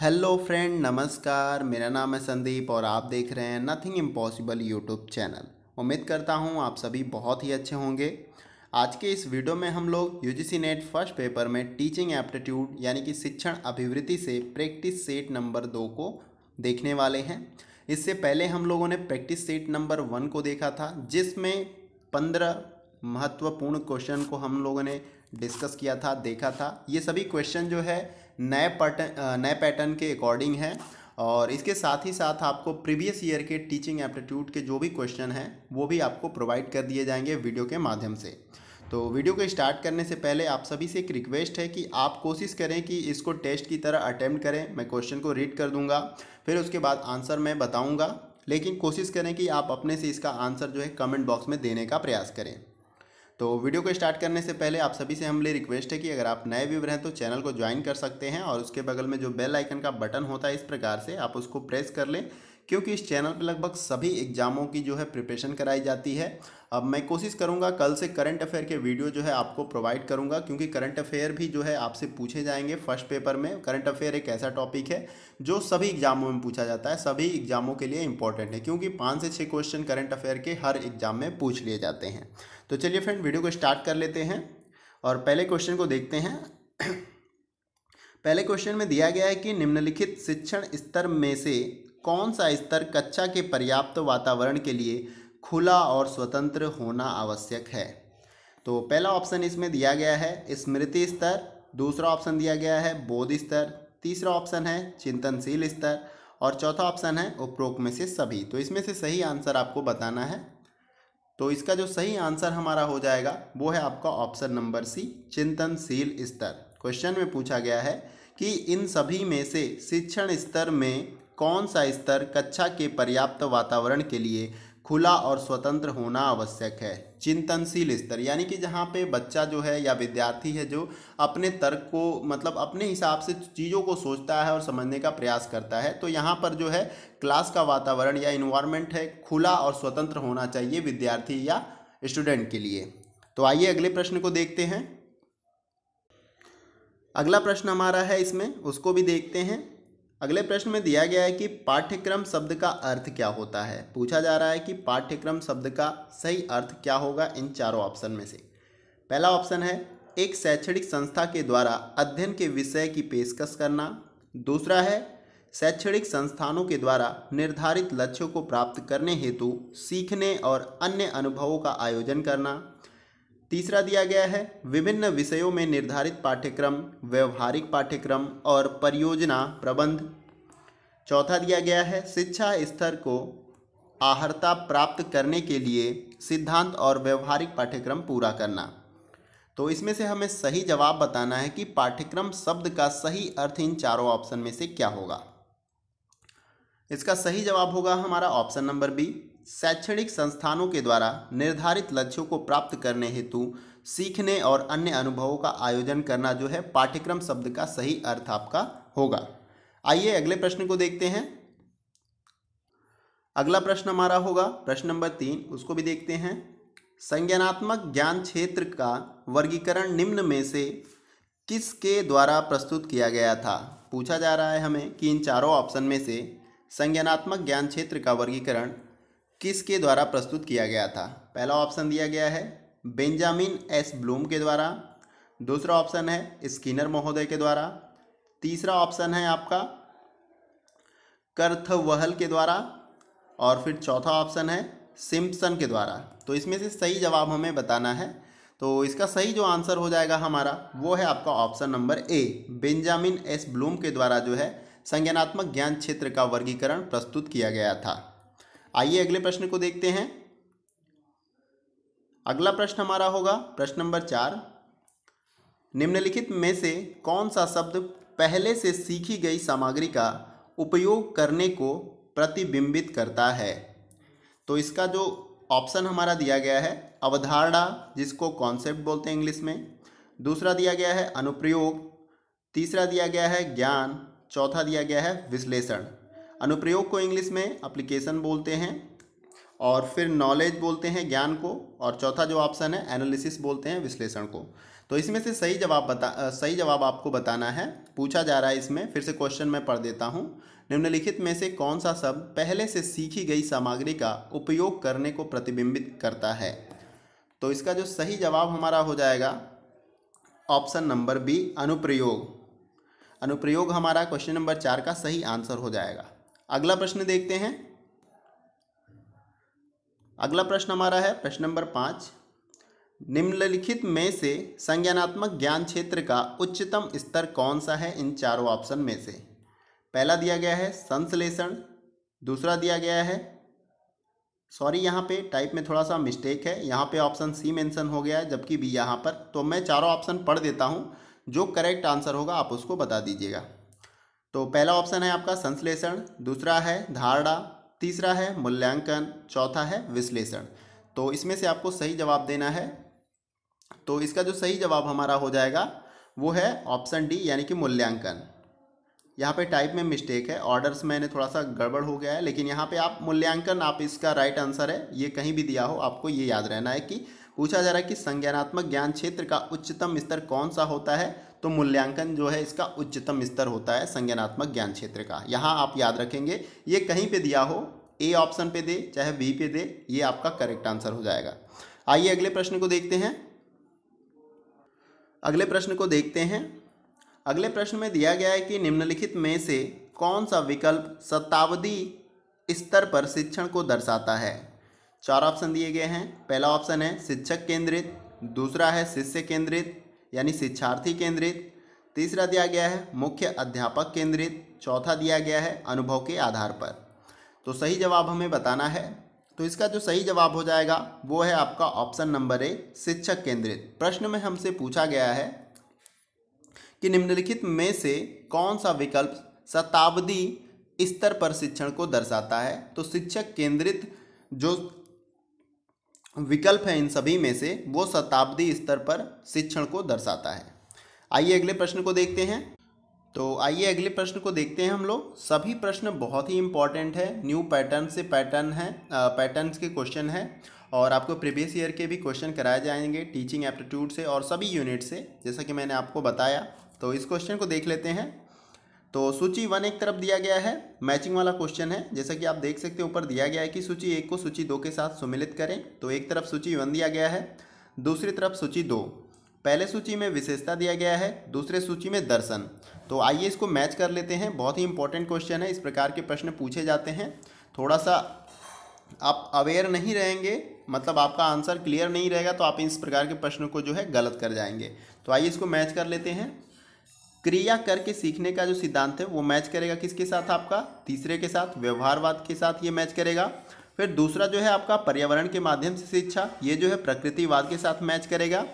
hello friend नमस्कार मेरा नाम है संदीप और आप देख रहे हैं नथिंग इम्पॉसिबल यूट्यूब चैनल उम्मीद करता हूं आप सभी बहुत ही अच्छे होंगे आज के इस वीडियो में हम लोग U G C NET first paper में टीचिंग एप्टीट्यूड यानी कि शिक्षण अभिवृत्ति से प्रैक्टिस सेट नंबर दो को देखने वाले हैं इससे पहले हम लोगों ने प्रैक्टिस सेट नंबर वन को देखा था जिसमें पंद्रह महत्वपूर्ण क्वेश्चन को हम लोगों ने डिस्कस किया था देखा था ये सभी क्वेश्चन जो है नए पैटर्न नए पैटर्न के अकॉर्डिंग है और इसके साथ ही साथ आपको प्रीवियस ईयर के टीचिंग एप्टीट्यूड के जो भी क्वेश्चन हैं वो भी आपको प्रोवाइड कर दिए जाएंगे वीडियो के माध्यम से तो वीडियो को स्टार्ट करने से पहले आप सभी से एक रिक्वेस्ट है कि आप कोशिश करें कि इसको टेस्ट की तरह अटैम्प्ट करें मैं क्वेश्चन को रीड कर दूंगा फिर उसके बाद आंसर मैं बताऊंगा लेकिन कोशिश करें कि आप अपने से इसका आंसर जो है कमेंट बॉक्स में देने का प्रयास करें तो वीडियो को स्टार्ट करने से पहले आप सभी से हमले रिक्वेस्ट है कि अगर आप नए व्यूवर हैं तो चैनल को ज्वाइन कर सकते हैं और उसके बगल में जो बेल आइकन का बटन होता है इस प्रकार से आप उसको प्रेस कर लें क्योंकि इस चैनल पर लगभग सभी एग्जामों की जो है प्रिपरेशन कराई जाती है अब मैं कोशिश करूंगा कल से करंट अफेयर के वीडियो जो है आपको प्रोवाइड करूंगा क्योंकि करंट अफेयर भी जो है आपसे पूछे जाएंगे फर्स्ट पेपर में करंट अफेयर एक ऐसा टॉपिक है जो सभी एग्जामों में पूछा जाता है सभी एग्जामों के लिए इंपॉर्टेंट है क्योंकि पाँच से छः क्वेश्चन करंट अफेयर के हर एग्जाम में पूछ लिए जाते हैं तो चलिए फ्रेंड वीडियो को स्टार्ट कर लेते हैं और पहले क्वेश्चन को देखते हैं पहले क्वेश्चन में दिया गया है कि निम्नलिखित शिक्षण स्तर में से कौन सा स्तर कक्षा के पर्याप्त वातावरण के लिए खुला और स्वतंत्र होना आवश्यक है तो पहला ऑप्शन इसमें दिया गया है स्मृति स्तर दूसरा ऑप्शन दिया गया है बोध स्तर तीसरा ऑप्शन है चिंतनशील स्तर और चौथा ऑप्शन है उपरोक्त में से सभी तो इसमें से सही आंसर आपको बताना है तो इसका जो सही आंसर हमारा हो जाएगा वो है आपका ऑप्शन नंबर सी चिंतनशील स्तर क्वेश्चन में पूछा गया है कि इन सभी में से शिक्षण स्तर में कौन सा स्तर कक्षा के पर्याप्त वातावरण के लिए खुला और स्वतंत्र होना आवश्यक है चिंतनशील स्तर यानी कि जहाँ पे बच्चा जो है या विद्यार्थी है जो अपने तर्क को मतलब अपने हिसाब से चीज़ों को सोचता है और समझने का प्रयास करता है तो यहाँ पर जो है क्लास का वातावरण या इन्वायरमेंट है खुला और स्वतंत्र होना चाहिए विद्यार्थी या स्टूडेंट के लिए तो आइए अगले प्रश्न को देखते हैं अगला प्रश्न हमारा है इसमें उसको भी देखते हैं अगले प्रश्न में दिया गया है कि पाठ्यक्रम शब्द का अर्थ क्या होता है पूछा जा रहा है कि पाठ्यक्रम शब्द का सही अर्थ क्या होगा इन चारों ऑप्शन में से पहला ऑप्शन है एक शैक्षणिक संस्था के द्वारा अध्ययन के विषय की पेशकश करना दूसरा है शैक्षणिक संस्थानों के द्वारा निर्धारित लक्ष्यों को प्राप्त करने हेतु सीखने और अन्य अनुभवों का आयोजन करना तीसरा दिया गया है विभिन्न विषयों में निर्धारित पाठ्यक्रम व्यवहारिक पाठ्यक्रम और परियोजना प्रबंध चौथा दिया गया है शिक्षा स्तर को आहरता प्राप्त करने के लिए सिद्धांत और व्यवहारिक पाठ्यक्रम पूरा करना तो इसमें से हमें सही जवाब बताना है कि पाठ्यक्रम शब्द का सही अर्थ इन चारों ऑप्शन में से क्या होगा इसका सही जवाब होगा हमारा ऑप्शन नंबर बी शैक्षणिक संस्थानों के द्वारा निर्धारित लक्ष्यों को प्राप्त करने हेतु सीखने और अन्य अनुभवों का आयोजन करना जो है पाठ्यक्रम शब्द का सही अर्थ आपका होगा आइए अगले प्रश्न को देखते हैं अगला प्रश्न हमारा होगा प्रश्न नंबर तीन उसको भी देखते हैं संज्ञानात्मक ज्ञान क्षेत्र का वर्गीकरण निम्न में से किसके द्वारा प्रस्तुत किया गया था पूछा जा रहा है हमें कि इन चारों ऑप्शन में से संज्ञानात्मक ज्ञान क्षेत्र का वर्गीकरण किसके द्वारा प्रस्तुत किया गया था पहला ऑप्शन दिया गया है बेंजामिन एस ब्लूम के द्वारा दूसरा ऑप्शन है स्किनर महोदय के द्वारा तीसरा ऑप्शन है आपका कर्थवहल के द्वारा और फिर चौथा ऑप्शन है सिम्पसन के द्वारा तो इसमें से सही जवाब हमें बताना है तो इसका सही जो आंसर हो जाएगा हमारा वो है आपका option number A Benjamin S Bloom के द्वारा जो है संज्ञानात्मक ज्ञान क्षेत्र का वर्गीकरण प्रस्तुत किया गया था आइए अगले प्रश्न को देखते हैं अगला प्रश्न हमारा होगा प्रश्न नंबर चार निम्नलिखित में से कौन सा शब्द पहले से सीखी गई सामग्री का उपयोग करने को प्रतिबिंबित करता है तो इसका जो ऑप्शन हमारा दिया गया है अवधारणा जिसको कॉन्सेप्ट बोलते हैं इंग्लिश में दूसरा दिया गया है अनुप्रयोग तीसरा दिया गया है ज्ञान चौथा दिया गया है विश्लेषण अनुप्रयोग को इंग्लिश में अप्लीकेशन बोलते हैं और फिर नॉलेज बोलते हैं ज्ञान को और चौथा जो ऑप्शन है एनालिसिस बोलते हैं विश्लेषण को तो इसमें से सही जवाब बता सही जवाब आपको बताना है पूछा जा रहा है इसमें फिर से क्वेश्चन मैं पढ़ देता हूँ निम्नलिखित में से कौन सा शब्द पहले से सीखी गई सामग्री का उपयोग करने को प्रतिबिंबित करता है तो इसका जो सही जवाब हमारा हो जाएगा ऑप्शन नंबर बी अनुप्रयोग अनुप्रयोग हमारा क्वेश्चन नंबर चार का सही आंसर हो जाएगा अगला प्रश्न देखते हैं अगला प्रश्न हमारा है प्रश्न नंबर पाँच निम्नलिखित में से संज्ञानात्मक ज्ञान क्षेत्र का उच्चतम स्तर कौन सा है इन चारों ऑप्शन में से पहला दिया गया है संश्लेषण दूसरा दिया गया है सॉरी यहाँ पे टाइप में थोड़ा सा मिस्टेक है यहाँ पे ऑप्शन सी मेंशन हो गया है जबकि बी यहाँ पर तो मैं चारों ऑप्शन पढ़ देता हूँ जो करेक्ट आंसर होगा आप उसको बता दीजिएगा तो पहला ऑप्शन है आपका संश्लेषण दूसरा है धारणा तीसरा है मूल्यांकन चौथा है विश्लेषण तो इसमें से आपको सही जवाब देना है तो इसका जो सही जवाब हमारा हो जाएगा वो है ऑप्शन डी यानी कि मूल्यांकन यहाँ पे टाइप में मिस्टेक है ऑर्डर्स मैंने थोड़ा सा गड़बड़ हो गया है लेकिन यहाँ पे आप मूल्यांकन आप इसका राइट आंसर है ये कहीं भी दिया हो आपको ये याद रहना है कि पूछा जा रहा है कि संज्ञानात्मक ज्ञान क्षेत्र का उच्चतम स्तर कौन सा होता है तो मूल्यांकन जो है इसका उच्चतम स्तर होता है संज्ञानात्मक ज्ञान क्षेत्र का यहाँ आप याद रखेंगे ये कहीं पे दिया हो ए ऑप्शन पे दे चाहे बी पे दे ये आपका करेक्ट आंसर हो जाएगा आइए अगले प्रश्न को देखते हैं अगले प्रश्न को देखते हैं अगले प्रश्न में दिया गया है कि निम्नलिखित में से कौन सा विकल्प शताब्दी स्तर पर शिक्षण को दर्शाता है चार ऑप्शन दिए गए हैं पहला ऑप्शन है शिक्षक केंद्रित दूसरा है शिष्य केंद्रित यानी शिक्षार्थी केंद्रित तीसरा दिया गया है मुख्य अध्यापक केंद्रित चौथा दिया गया है अनुभव के आधार पर तो सही जवाब हमें बताना है तो इसका जो सही जवाब हो जाएगा वो है आपका ऑप्शन नंबर ए शिक्षक केंद्रित प्रश्न में हमसे पूछा गया है कि निम्नलिखित में से कौन सा विकल्प शताब्दी स्तर पर शिक्षण को दर्शाता है तो शिक्षक केंद्रित जो विकल्प हैं इन सभी में से वो शताब्दी स्तर पर शिक्षण को दर्शाता है आइए अगले प्रश्न को देखते हैं तो आइए अगले प्रश्न को देखते हैं हम लोग सभी प्रश्न बहुत ही इंपॉर्टेंट है न्यू पैटर्न से पैटर्न है पैटर्न्स के क्वेश्चन है और आपको प्रीवियस ईयर के भी क्वेश्चन कराए जाएंगे टीचिंग एप्टीट्यूड से और सभी यूनिट से जैसा कि मैंने आपको बताया तो इस क्वेश्चन को देख लेते हैं तो सूची वन एक तरफ दिया गया है मैचिंग वाला क्वेश्चन है जैसा कि आप देख सकते हैं ऊपर दिया गया है कि सूची एक को सूची दो के साथ सुमिलित करें तो एक तरफ सूची वन दिया गया है दूसरी तरफ सूची दो पहले सूची में विशेषता दिया गया है दूसरे सूची में दर्शन तो आइए इसको मैच कर लेते हैं बहुत ही इंपॉर्टेंट क्वेश्चन है इस प्रकार के प्रश्न पूछे जाते हैं थोड़ा सा आप अवेयर नहीं रहेंगे मतलब आपका आंसर क्लियर नहीं रहेगा तो आप इस प्रकार के प्रश्नों को जो है गलत कर जाएंगे तो आइए इसको मैच कर लेते हैं क्रिया करके सीखने का जो सिद्धांत है वो मैच करेगा किसके साथ आपका तीसरे के साथ व्यवहारवाद के साथ ये मैच करेगा फिर दूसरा जो है आपका पर्यावरण के माध्यम से शिक्षा ये जो है प्रकृतिवाद के साथ मैच करेगा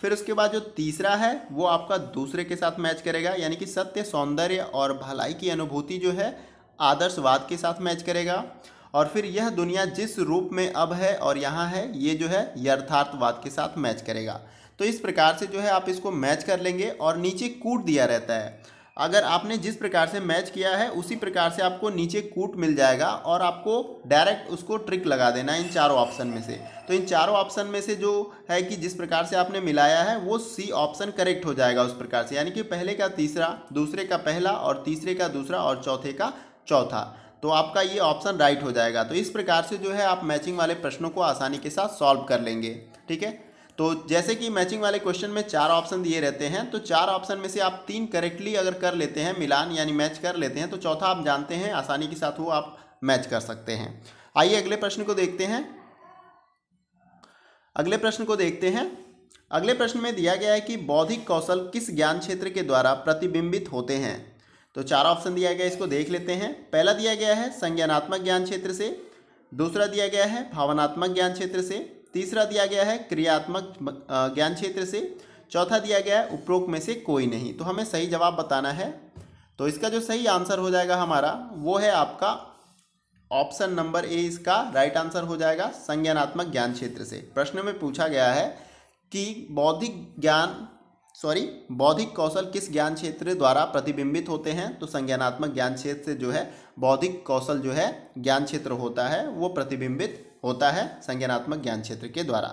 फिर उसके बाद जो तीसरा है वो आपका दूसरे के साथ मैच करेगा यानी कि सत्य सौंदर्य और भलाई की अनुभूति जो है आदर्शवाद के साथ मैच करेगा और फिर यह दुनिया जिस रूप में अब है और यहाँ है ये जो है यथार्थवाद के साथ मैच करेगा तो इस प्रकार से जो है आप इसको मैच कर लेंगे और नीचे कूट दिया रहता है अगर आपने जिस प्रकार से मैच किया है उसी प्रकार से आपको नीचे कूट मिल जाएगा और आपको डायरेक्ट उसको ट्रिक लगा देना है इन चारों ऑप्शन में से तो इन चारों ऑप्शन में से जो है कि जिस प्रकार से आपने मिलाया है वो सी ऑप्शन करेक्ट हो जाएगा उस प्रकार से यानी कि पहले का तीसरा दूसरे का पहला और तीसरे का दूसरा और चौथे का चौथा तो आपका ये ऑप्शन राइट हो जाएगा तो इस प्रकार से जो है आप मैचिंग वाले प्रश्नों को आसानी के साथ सॉल्व कर लेंगे ठीक है तो जैसे कि मैचिंग वाले क्वेश्चन में चार ऑप्शन दिए रहते हैं तो चार ऑप्शन में से आप तीन करेक्टली अगर कर लेते हैं मिलान यानी मैच कर लेते हैं तो चौथा आप जानते हैं आसानी के साथ वो आप मैच कर सकते हैं आइए अगले प्रश्न को देखते हैं अगले प्रश्न को देखते हैं अगले प्रश्न में दिया गया है कि बौद्धिक कौशल किस ज्ञान क्षेत्र के द्वारा प्रतिबिंबित होते हैं तो चार ऑप्शन दिया गया इसको देख लेते हैं पहला दिया गया है संज्ञानात्मक ज्ञान क्षेत्र से दूसरा दिया गया है भावनात्मक ज्ञान क्षेत्र से तीसरा दिया गया है क्रियात्मक ज्ञान क्षेत्र से चौथा दिया गया है उपरोक्त में से कोई नहीं तो हमें सही जवाब बताना है तो इसका जो सही आंसर हो जाएगा हमारा वो है आपका ऑप्शन नंबर ए इसका राइट आंसर हो जाएगा संज्ञानात्मक ज्ञान क्षेत्र से प्रश्न में पूछा गया है कि बौद्धिक ज्ञान सॉरी बौद्धिक कौशल किस ज्ञान क्षेत्र द्वारा प्रतिबिंबित होते हैं तो संज्ञानात्मक ज्ञान क्षेत्र से जो है बौद्धिक कौशल जो है ज्ञान क्षेत्र होता है वो प्रतिबिंबित होता है संज्ञानात्मक ज्ञान क्षेत्र के द्वारा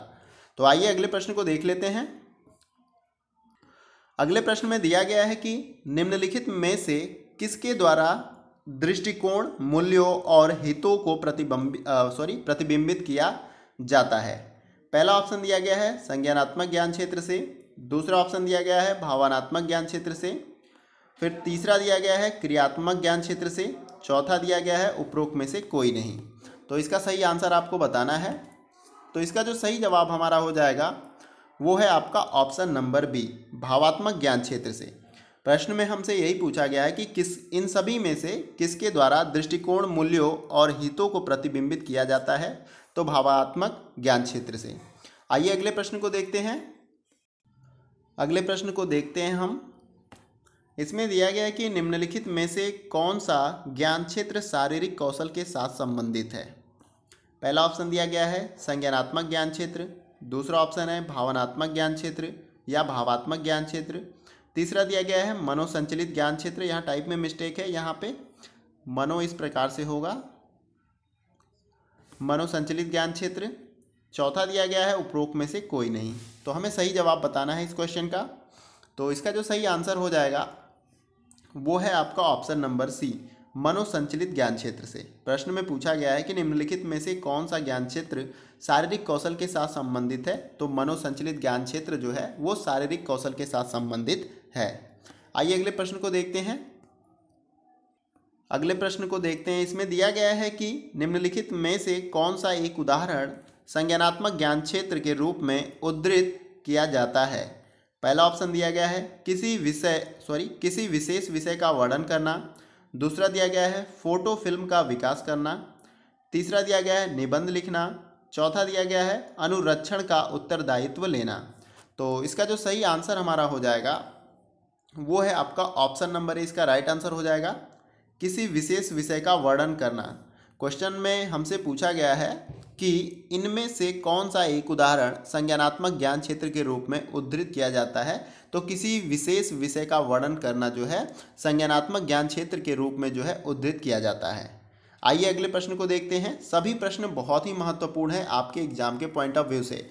तो आइए अगले प्रश्न को देख लेते हैं अगले प्रश्न में दिया गया है कि निम्नलिखित में से किसके द्वारा दृष्टिकोण मूल्यों और हितों को प्रतिबिंब सॉरी प्रतिबिंबित किया जाता है पहला ऑप्शन दिया गया है संज्ञानात्मक ज्ञान क्षेत्र से दूसरा ऑप्शन दिया गया है भावनात्मक ज्ञान क्षेत्र से फिर तीसरा दिया गया है क्रियात्मक ज्ञान क्षेत्र से चौथा दिया गया है उपरोक्त में से कोई नहीं तो इसका सही आंसर आपको बताना है तो इसका जो सही जवाब हमारा हो जाएगा वो है आपका ऑप्शन नंबर बी भावात्मक ज्ञान क्षेत्र से प्रश्न में हमसे यही पूछा गया है कि किस इन सभी में से किसके द्वारा दृष्टिकोण मूल्यों और हितों को प्रतिबिंबित किया जाता है तो भावात्मक ज्ञान क्षेत्र से आइए अगले प्रश्न को देखते हैं अगले प्रश्न को देखते हैं हम इसमें दिया गया है कि निम्नलिखित में से कौन सा ज्ञान क्षेत्र शारीरिक कौशल के साथ संबंधित है पहला ऑप्शन दिया गया है संज्ञानात्मक ज्ञान क्षेत्र दूसरा ऑप्शन है भावनात्मक ज्ञान क्षेत्र या भावात्मक ज्ञान क्षेत्र तीसरा दिया गया है मनोसंचलित ज्ञान क्षेत्र यहाँ टाइप में मिस्टेक है यहाँ पे मनो इस प्रकार से होगा मनोसंचलित ज्ञान क्षेत्र चौथा दिया गया है उपरोक्त में से कोई नहीं तो हमें सही जवाब बताना है इस क्वेश्चन का तो इसका जो सही आंसर हो जाएगा वो है आपका ऑप्शन नंबर सी मनोसंचलित ज्ञान क्षेत्र से प्रश्न में पूछा गया है कि निम्नलिखित में से कौन सा ज्ञान क्षेत्र शारीरिक कौशल के साथ संबंधित है तो मनोसंचलित ज्ञान क्षेत्र जो है वो शारीरिक कौशल के साथ संबंधित है आइए अगले प्रश्न को देखते हैं अगले प्रश्न को देखते हैं इसमें दिया गया है कि निम्नलिखित में से कौन सा एक उदाहरण संज्ञानात्मक ज्ञान क्षेत्र के रूप में उद्धृत किया जाता है पहला ऑप्शन दिया गया है किसी विषय सॉरी किसी विशेष विषय का वर्णन करना दूसरा दिया गया है फोटो फिल्म का विकास करना तीसरा दिया गया है निबंध लिखना चौथा दिया गया है अनुरक्षण का उत्तरदायित्व लेना तो इसका जो सही आंसर हमारा हो जाएगा वो है आपका ऑप्शन नंबर इसका राइट आंसर हो जाएगा किसी विशेष विषय का वर्णन करना क्वेश्चन में हमसे पूछा गया है कि इनमें से कौन सा एक उदाहरण संज्ञानात्मक ज्ञान क्षेत्र के रूप में उद्धृत किया जाता है तो किसी विशेष विषय का वर्णन करना जो है संज्ञानात्मक ज्ञान क्षेत्र के रूप में जो है उद्धृत किया जाता है आइए अगले प्रश्न को देखते हैं सभी प्रश्न बहुत ही महत्वपूर्ण है आपके एग्जाम के पॉइंट ऑफ व्यू से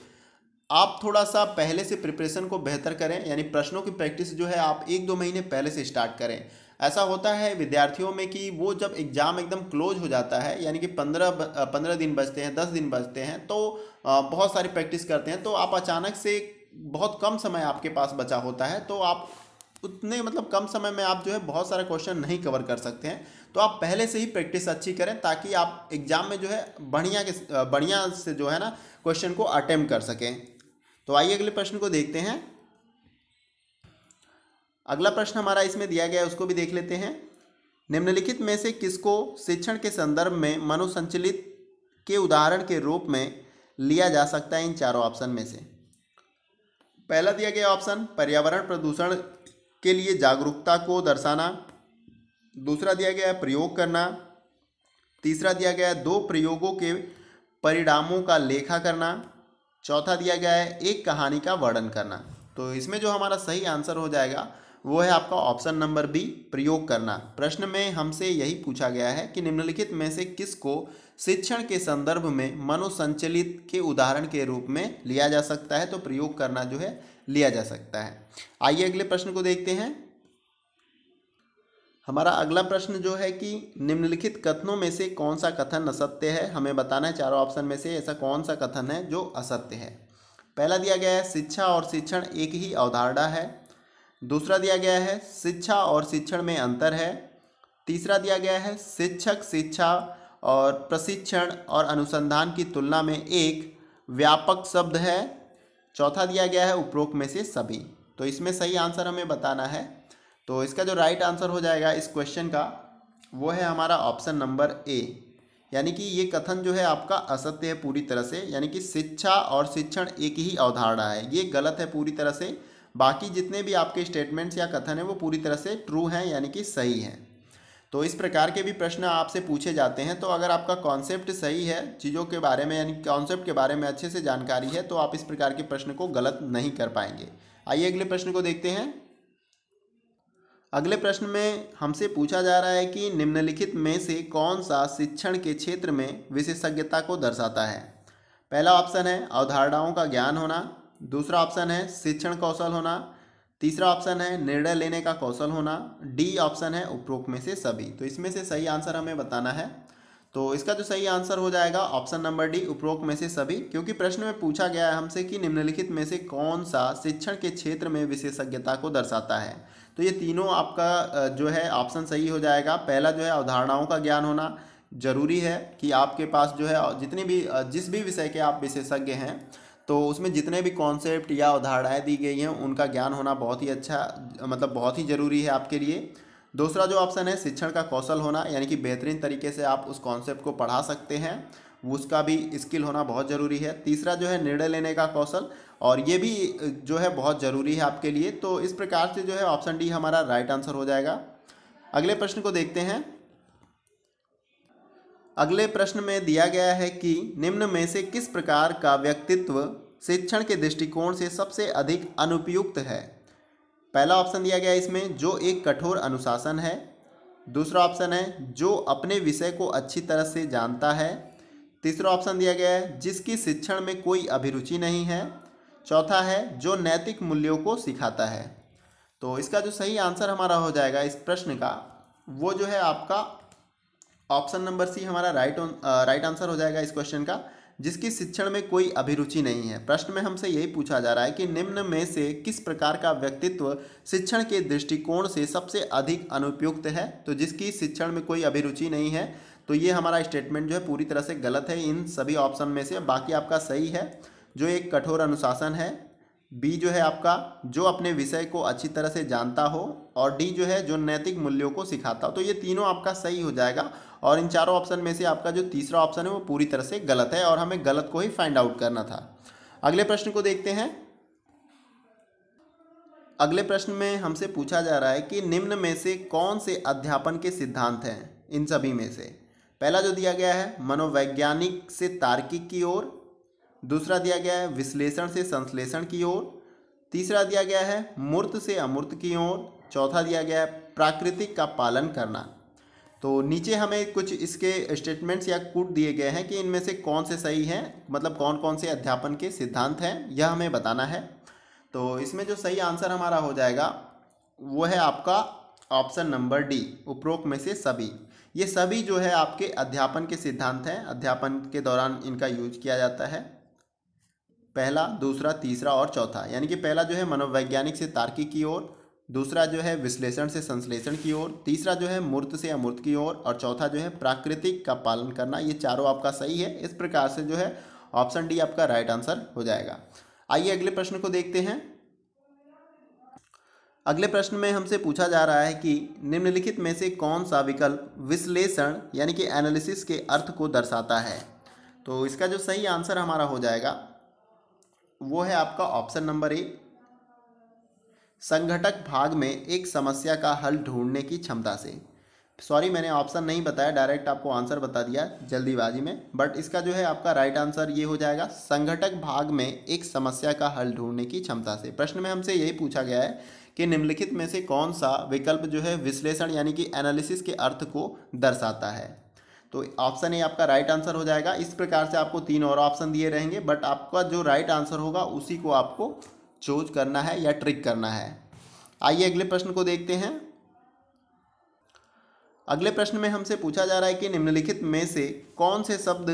आप थोड़ा सा पहले से प्रिपरेशन को बेहतर करें यानी प्रश्नों की प्रैक्टिस जो है आप एक दो महीने पहले से स्टार्ट करें ऐसा होता है विद्यार्थियों में कि वो जब एग्ज़ाम एकदम क्लोज हो जाता है यानी कि पंद्रह पंद्रह दिन बचते हैं दस दिन बचते हैं तो बहुत सारी प्रैक्टिस करते हैं तो आप अचानक से बहुत कम समय आपके पास बचा होता है तो आप उतने मतलब कम समय में आप जो है बहुत सारे क्वेश्चन नहीं कवर कर सकते हैं तो आप पहले से ही प्रैक्टिस अच्छी करें ताकि आप एग्ज़ाम में जो है बढ़िया के बढ़िया से जो है ना क्वेश्चन को अटैम्प्ट कर सकें तो आइए अगले प्रश्न को देखते हैं अगला प्रश्न हमारा इसमें दिया गया है उसको भी देख लेते हैं निम्नलिखित में से किसको शिक्षण के संदर्भ में मनोसंचलित के उदाहरण के रूप में लिया जा सकता है इन चारों ऑप्शन में से पहला दिया गया ऑप्शन पर्यावरण प्रदूषण के लिए जागरूकता को दर्शाना दूसरा दिया गया है प्रयोग करना तीसरा दिया गया है दो प्रयोगों के परिणामों का लेखा करना चौथा दिया गया है एक कहानी का वर्णन करना तो इसमें जो हमारा सही आंसर हो जाएगा वो है आपका ऑप्शन नंबर बी प्रयोग करना प्रश्न में हमसे यही पूछा गया है कि निम्नलिखित में से किसको शिक्षण के संदर्भ में मनोसंचलित के उदाहरण के रूप में लिया जा सकता है तो प्रयोग करना जो है लिया जा सकता है आइए अगले प्रश्न को देखते हैं हमारा अगला प्रश्न जो है कि निम्नलिखित कथनों में से कौन सा कथन असत्य है हमें बताना है चारों ऑप्शन में से ऐसा कौन सा कथन है जो असत्य है पहला दिया गया है शिक्षा और शिक्षण एक ही अवधारणा है दूसरा दिया गया है शिक्षा और शिक्षण में अंतर है तीसरा दिया गया है शिक्षक शिक्षा और प्रशिक्षण और अनुसंधान की तुलना में एक व्यापक शब्द है चौथा दिया गया है उपरोक्त में से सभी तो इसमें सही आंसर हमें बताना है तो इसका जो राइट आंसर हो जाएगा इस क्वेश्चन का वो है हमारा ऑप्शन नंबर ए यानी कि ये कथन जो है आपका असत्य है पूरी तरह से यानी कि शिक्षा और शिक्षण एक ही अवधारणा है ये गलत है पूरी तरह से बाकी जितने भी आपके स्टेटमेंट्स या कथन हैं वो पूरी तरह से ट्रू हैं यानी कि सही हैं तो इस प्रकार के भी प्रश्न आपसे पूछे जाते हैं तो अगर आपका कॉन्सेप्ट सही है चीज़ों के बारे में यानी कॉन्सेप्ट के बारे में अच्छे से जानकारी है तो आप इस प्रकार के प्रश्न को गलत नहीं कर पाएंगे आइए अगले प्रश्न को देखते हैं अगले प्रश्न में हमसे पूछा जा रहा है कि निम्नलिखित में से कौन सा शिक्षण के क्षेत्र में विशेषज्ञता को दर्शाता है पहला ऑप्शन है अवधारणाओं का ज्ञान होना दूसरा ऑप्शन है शिक्षण कौशल होना तीसरा ऑप्शन है निर्णय लेने का कौशल होना डी ऑप्शन है उपरोक्त में से सभी तो इसमें से सही आंसर हमें बताना है तो इसका जो सही आंसर हो जाएगा ऑप्शन नंबर डी उपरोक्त में से सभी क्योंकि प्रश्न में पूछा गया है हमसे कि निम्नलिखित में से कौन सा शिक्षण के क्षेत्र में विशेषज्ञता को दर्शाता है तो ये तीनों आपका जो है ऑप्शन सही हो जाएगा पहला जो है अवधारणाओं का ज्ञान होना जरूरी है कि आपके पास जो है जितनी भी जिस भी विषय के आप विशेषज्ञ हैं तो उसमें जितने भी कॉन्सेप्ट या उदाहरणाएँ दी गई हैं उनका ज्ञान होना बहुत ही अच्छा मतलब बहुत ही ज़रूरी है आपके लिए दूसरा जो ऑप्शन है शिक्षण का कौशल होना यानी कि बेहतरीन तरीके से आप उस कॉन्सेप्ट को पढ़ा सकते हैं उसका भी स्किल होना बहुत ज़रूरी है तीसरा जो है निर्णय लेने का कौशल और ये भी जो है बहुत ज़रूरी है आपके लिए तो इस प्रकार से जो है ऑप्शन डी हमारा राइट आंसर हो जाएगा अगले प्रश्न को देखते हैं अगले प्रश्न में दिया गया है कि निम्न में से किस प्रकार का व्यक्तित्व शिक्षण के दृष्टिकोण से सबसे अधिक अनुपयुक्त है पहला ऑप्शन दिया गया इसमें जो एक कठोर अनुशासन है दूसरा ऑप्शन है जो अपने विषय को अच्छी तरह से जानता है तीसरा ऑप्शन दिया गया है जिसकी शिक्षण में कोई अभिरुचि नहीं है चौथा है जो नैतिक मूल्यों को सिखाता है तो इसका जो सही आंसर हमारा हो जाएगा इस प्रश्न का वो जो है आपका ऑप्शन नंबर सी हमारा राइट राइट आंसर हो जाएगा इस क्वेश्चन का जिसकी शिक्षण में कोई अभिरुचि नहीं है प्रश्न में हमसे यही पूछा जा रहा है कि निम्न में से किस प्रकार का व्यक्तित्व शिक्षण के दृष्टिकोण से सबसे अधिक अनुपयुक्त है तो जिसकी शिक्षण में कोई अभिरुचि नहीं है तो ये हमारा स्टेटमेंट जो है पूरी तरह से गलत है इन सभी ऑप्शन में से बाकी आपका सही है जो एक कठोर अनुशासन है बी जो है आपका जो अपने विषय को अच्छी तरह से जानता हो और डी जो है जो नैतिक मूल्यों को सिखाता हो तो ये तीनों आपका सही हो जाएगा और इन चारों ऑप्शन में से आपका जो तीसरा ऑप्शन है वो पूरी तरह से गलत है और हमें गलत को ही फाइंड आउट करना था अगले प्रश्न को देखते हैं अगले प्रश्न में हमसे पूछा जा रहा है कि निम्न में से कौन से अध्यापन के सिद्धांत हैं इन सभी में से पहला जो दिया गया है मनोवैज्ञानिक से तार्किक की ओर दूसरा दिया गया है विश्लेषण से संश्लेषण की ओर तीसरा दिया गया है मूर्त से अमूर्त की ओर चौथा दिया गया है प्राकृतिक का पालन करना तो नीचे हमें कुछ इसके स्टेटमेंट्स या कूट दिए गए हैं कि इनमें से कौन से सही हैं मतलब कौन कौन से अध्यापन के सिद्धांत हैं यह हमें बताना है तो इसमें जो सही आंसर हमारा हो जाएगा वो है आपका ऑप्शन नंबर डी उपरोक्त में से सभी ये सभी जो है आपके अध्यापन के सिद्धांत हैं अध्यापन के दौरान इनका यूज किया जाता है पहला दूसरा तीसरा और चौथा यानी कि पहला जो है मनोवैज्ञानिक से तार्किक की ओर दूसरा जो है विश्लेषण से संश्लेषण की ओर तीसरा जो है मूर्त से अमूर्त की ओर और, चौथा जो है प्राकृतिक का पालन करना ये चारों आपका सही है इस प्रकार से जो है ऑप्शन डी आपका राइट आंसर हो जाएगा आइए अगले प्रश्न को देखते हैं अगले प्रश्न में हमसे पूछा जा रहा है कि निम्नलिखित में से कौन सा विकल्प विश्लेषण यानी कि एनालिसिस के अर्थ को दर्शाता है तो इसका जो सही आंसर हमारा हो जाएगा वो है आपका ऑप्शन नंबर ए संगठक भाग में एक समस्या का हल ढूंढने की क्षमता से सॉरी मैंने ऑप्शन नहीं बताया डायरेक्ट आपको आंसर बता दिया जल्दीबाजी में बट इसका जो है आपका राइट आंसर ये हो जाएगा संगठक भाग में एक समस्या का हल ढूंढने की क्षमता से प्रश्न में हमसे यही पूछा गया है कि निम्नलिखित में से कौन सा विकल्प जो है विश्लेषण यानी कि एनालिसिस के अर्थ को दर्शाता है तो ऑप्शन ए आपका राइट आंसर हो जाएगा इस प्रकार से आपको तीन और ऑप्शन दिए रहेंगे बट आपका जो राइट आंसर होगा उसी को आपको चूज करना है या ट्रिक करना है आइए अगले प्रश्न को देखते हैं अगले प्रश्न में हमसे पूछा जा रहा है कि निम्नलिखित में से कौन से शब्द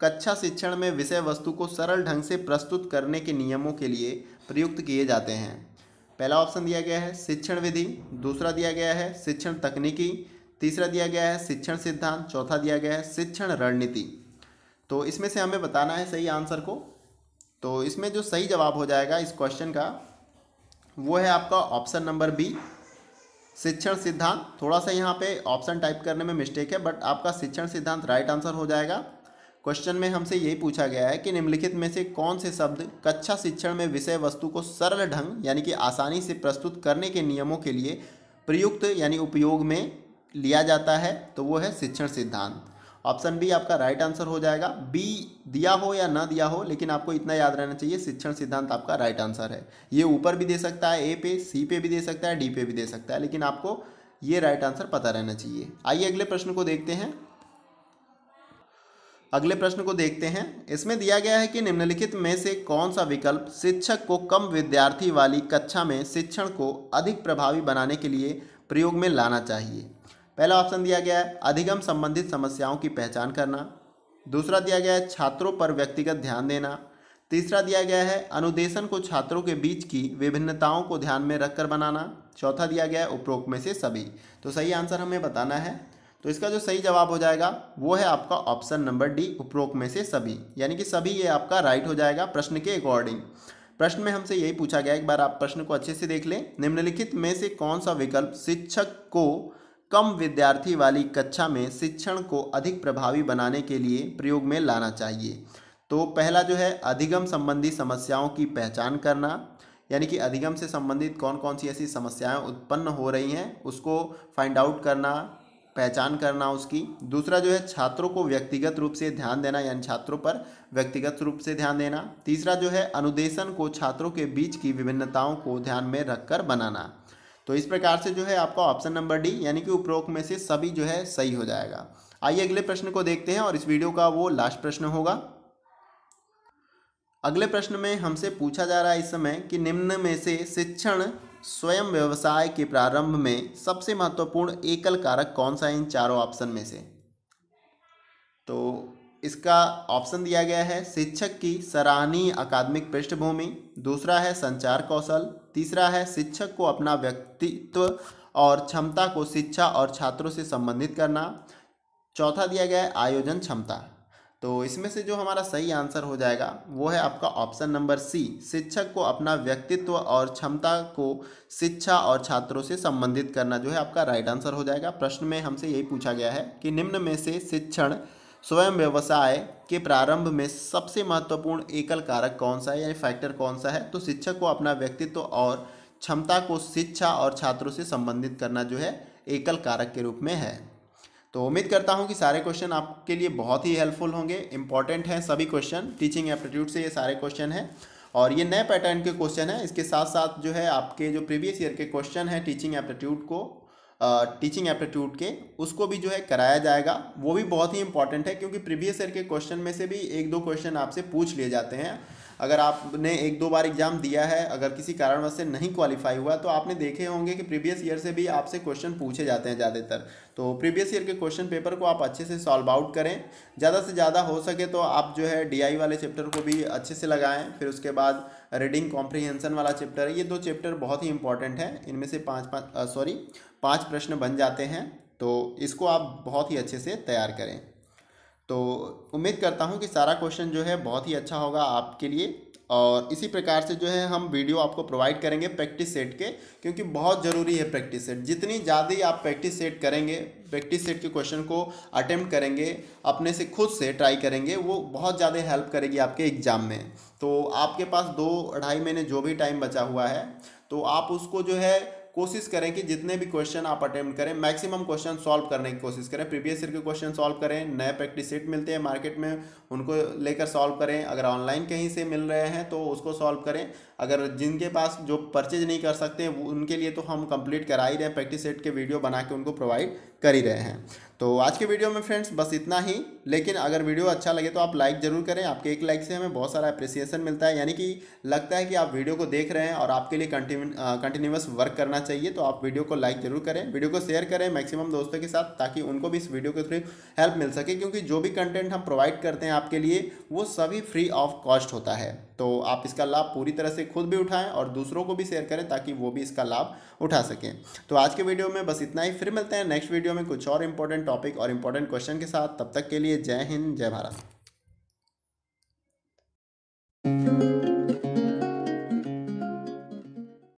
कक्षा शिक्षण में विषय वस्तु को सरल ढंग से प्रस्तुत करने के नियमों के लिए प्रयुक्त किए जाते हैं पहला ऑप्शन दिया गया है शिक्षण विधि दूसरा दिया गया है शिक्षण तकनीकी तीसरा दिया गया है शिक्षण सिद्धांत चौथा दिया गया है शिक्षण रणनीति तो इसमें से हमें बताना है सही आंसर को तो इसमें जो सही जवाब हो जाएगा इस क्वेश्चन का वो है आपका ऑप्शन नंबर बी शिक्षण सिद्धांत थोड़ा सा यहाँ पे ऑप्शन टाइप करने में मिस्टेक है बट आपका शिक्षण सिद्धांत राइट आंसर हो जाएगा क्वेश्चन में हमसे यही पूछा गया है कि निम्नलिखित में से कौन से शब्द कक्षा शिक्षण में विषय वस्तु को सरल ढंग यानी कि आसानी से प्रस्तुत करने के नियमों के लिए प्रयुक्त यानी उपयोग में लिया जाता है तो वो है शिक्षण सिद्धांत ऑप्शन बी आपका राइट आंसर हो जाएगा बी दिया हो या ना दिया हो लेकिन आपको इतना याद रहना चाहिए शिक्षण सिद्धांत आपका राइट आंसर है ये ऊपर भी दे सकता है ए पे सी पे भी दे सकता है डी पे भी दे सकता है लेकिन आपको ये राइट आंसर पता रहना चाहिए आइए अगले प्रश्न को देखते हैं अगले प्रश्न को देखते हैं इसमें दिया गया है कि निम्नलिखित में से कौन सा विकल्प शिक्षक को कम विद्यार्थी वाली कक्षा में शिक्षण को अधिक प्रभावी बनाने के लिए प्रयोग में लाना चाहिए पहला ऑप्शन दिया गया है अधिगम संबंधित समस्याओं की पहचान करना दूसरा दिया गया है छात्रों पर व्यक्तिगत ध्यान देना तीसरा दिया गया है अनुदेशन को छात्रों के बीच की विभिन्नताओं को ध्यान में रखकर बनाना चौथा दिया गया है उपरोक्त में से सभी तो सही आंसर हमें बताना है तो इसका जो सही जवाब हो जाएगा वो है आपका ऑप्शन नंबर डी उपरोक्त में से सभी यानी कि सभी ये आपका राइट हो जाएगा प्रश्न के अकॉर्डिंग प्रश्न में हमसे यही पूछा गया एक बार आप प्रश्न को अच्छे से देख लें निम्नलिखित में से कौन सा विकल्प शिक्षक को कम विद्यार्थी वाली कक्षा में शिक्षण को अधिक प्रभावी बनाने के लिए प्रयोग में लाना चाहिए तो पहला जो है अधिगम संबंधी समस्याओं की पहचान करना यानी कि अधिगम से संबंधित कौन कौन सी ऐसी समस्याएं उत्पन्न हो रही हैं उसको फाइंड आउट करना पहचान करना उसकी दूसरा जो है छात्रों को व्यक्तिगत रूप से ध्यान देना यानी छात्रों पर व्यक्तिगत रूप से ध्यान देना तीसरा जो है अनुदेशन को छात्रों के बीच की विभिन्नताओं को ध्यान में रखकर बनाना तो इस प्रकार से जो है आपका ऑप्शन नंबर डी यानी कि उपरोक्त में से सभी जो है सही हो जाएगा आइए अगले प्रश्न को देखते हैं और इस वीडियो का वो लास्ट प्रश्न होगा अगले प्रश्न में हमसे पूछा जा रहा है इस समय कि निम्न में से शिक्षण स्वयं व्यवसाय के प्रारंभ में सबसे महत्वपूर्ण एकल कारक कौन सा है इन चारों ऑप्शन में से तो इसका ऑप्शन दिया गया है शिक्षक की सराहनीय अकादमिक पृष्ठभूमि दूसरा है संचार कौशल तीसरा है शिक्षक को अपना व्यक्तित्व और क्षमता को शिक्षा और छात्रों से संबंधित करना चौथा दिया गया है आयोजन क्षमता तो इसमें से जो हमारा सही आंसर हो जाएगा वो है आपका ऑप्शन नंबर सी शिक्षक को अपना व्यक्तित्व और क्षमता को शिक्षा और छात्रों से संबंधित करना जो है आपका राइट आंसर हो जाएगा प्रश्न में हमसे यही पूछा गया है कि निम्न में से शिक्षण स्वयं व्यवसाय के प्रारंभ में सबसे महत्वपूर्ण एकल कारक कौन सा है यानी फैक्टर कौन सा है तो शिक्षक को अपना व्यक्तित्व और क्षमता को शिक्षा और छात्रों से संबंधित करना जो है एकल कारक के रूप में है तो उम्मीद करता हूँ कि सारे क्वेश्चन आपके लिए बहुत ही हेल्पफुल होंगे इंपॉर्टेंट हैं सभी क्वेश्चन टीचिंग एप्टीट्यूड से ये सारे क्वेश्चन हैं और ये नए पैटर्न के क्वेश्चन हैं इसके साथ साथ जो है आपके जो प्रीवियस ईयर के क्वेश्चन हैं टीचिंग एप्टीट्यूड को टीचिंग एप्टीट्यूड के उसको भी जो है कराया जाएगा वो भी बहुत ही इंपॉर्टेंट है क्योंकि प्रीवियस ईयर के क्वेश्चन में से भी एक दो क्वेश्चन आपसे पूछ लिए जाते हैं अगर आपने एक दो बार एग्जाम दिया है अगर किसी कारणवश से नहीं क्वालिफाई हुआ तो आपने देखे होंगे कि प्रीवियस ईयर से भी आपसे क्वेश्चन पूछे जाते हैं ज़्यादातर तो प्रीवियस ईयर के क्वेश्चन पेपर को आप अच्छे से सॉल्व आउट करें ज़्यादा से ज़्यादा हो सके तो आप जो है डी वाले चैप्टर को भी अच्छे से लगाएँ फिर उसके बाद रीडिंग कॉम्प्रीहेंसन वाला चैप्टर है ये दो चैप्टर बहुत ही इंपॉर्टेंट है इनमें से पाँच पाँच सॉरी पाँच प्रश्न बन जाते हैं तो इसको आप बहुत ही अच्छे से तैयार करें तो उम्मीद करता हूँ कि सारा क्वेश्चन जो है बहुत ही अच्छा होगा आपके लिए और इसी प्रकार से जो है हम वीडियो आपको प्रोवाइड करेंगे प्रैक्टिस सेट के क्योंकि बहुत ज़रूरी है प्रैक्टिस सेट जितनी ज़्यादा आप प्रैक्टिस सेट करेंगे प्रैक्टिस सेट के क्वेश्चन को अटेम्प्ट करेंगे अपने से खुद से ट्राई करेंगे वो बहुत ज़्यादा हेल्प करेगी आपके एग्ज़ाम में तो आपके पास दो ढाई महीने जो भी टाइम बचा हुआ है तो आप उसको जो है कोशिश करें कि जितने भी क्वेश्चन आप अटेम्प्ट करें मैक्सिमम क्वेश्चन सॉल्व करने की कोशिश करें प्रीवियस ईयर के क्वेश्चन सॉल्व करें नए प्रैक्टिस सेट मिलते हैं मार्केट में उनको लेकर सॉल्व करें अगर ऑनलाइन कहीं से मिल रहे हैं तो उसको सॉल्व करें अगर जिनके पास जो परचेज नहीं कर सकते हैं उनके लिए तो हम कंप्लीट करा ही रहे हैं प्रैक्टिस सेट के वीडियो बना के उनको प्रोवाइड कर ही रहे हैं तो आज के वीडियो में फ्रेंड्स बस इतना ही लेकिन अगर वीडियो अच्छा लगे तो आप लाइक ज़रूर करें आपके एक लाइक से हमें बहुत सारा अप्रिसिएशन मिलता है यानी कि लगता है कि आप वीडियो को देख रहे हैं और आपके लिए कंटिन्यूस वर्क करना चाहिए तो आप वीडियो को लाइक ज़रूर करें वीडियो को शेयर करें मैक्सिमम दोस्तों के साथ ताकि उनको भी इस वीडियो के थ्रू हेल्प मिल सके क्योंकि जो भी कंटेंट हम प्रोवाइड करते हैं आपके लिए वो सभी फ्री ऑफ कॉस्ट होता है तो आप इसका लाभ पूरी तरह से खुद भी उठाएं और दूसरों को भी शेयर करें ताकि वो भी इसका लाभ उठा सकें तो आज के वीडियो में बस इतना ही फिर मिलते हैं नेक्स्ट वीडियो में कुछ और इंपॉर्टेंट टॉपिक और इंपॉर्टेंट क्वेश्चन के साथ तब तक के लिए जय हिंद जय भारत